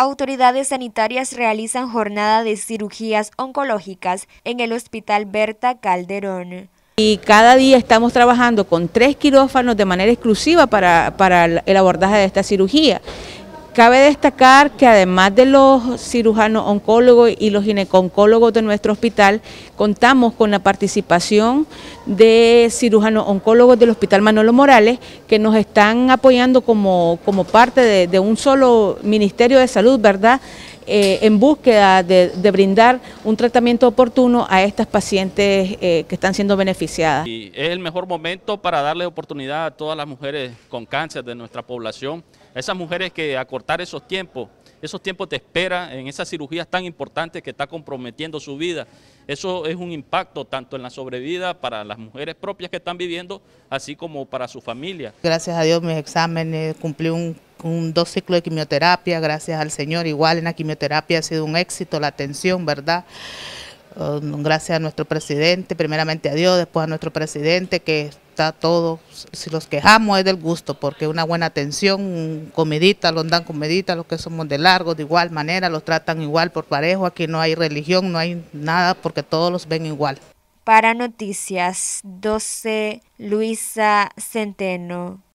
Autoridades sanitarias realizan jornada de cirugías oncológicas en el Hospital Berta Calderón. Y cada día estamos trabajando con tres quirófanos de manera exclusiva para, para el abordaje de esta cirugía. Cabe destacar que además de los cirujanos oncólogos y los gineconcólogos de nuestro hospital, contamos con la participación de cirujanos oncólogos del Hospital Manolo Morales, que nos están apoyando como, como parte de, un solo Ministerio de Salud, ¿verdad?, eh, en búsqueda de, brindar un tratamiento oportuno a estas pacientes eh, que están siendo beneficiadas. Y es el mejor momento para darle oportunidad a todas las mujeres con cáncer de nuestra población a esas mujeres que acortar esos tiempos, esos tiempos de espera en esas cirugías tan importantes que está comprometiendo su vida. Eso es un impacto tanto en la sobrevida para las mujeres propias que están viviendo, así como para su familia. Gracias a Dios mis exámenes, cumplí un, un dos ciclos de quimioterapia, gracias al Señor, igual en la quimioterapia ha sido un éxito la atención, ¿verdad? Oh, gracias a nuestro presidente, primeramente a Dios, después a nuestro presidente, que está todo, si los quejamos es del gusto, porque una buena atención, comidita, los dan comidita, los que somos de largo, de igual manera, los tratan igual por parejo, aquí no hay religión, no hay nada, porque todos los ven igual. Para Noticias 12, Luisa Centeno.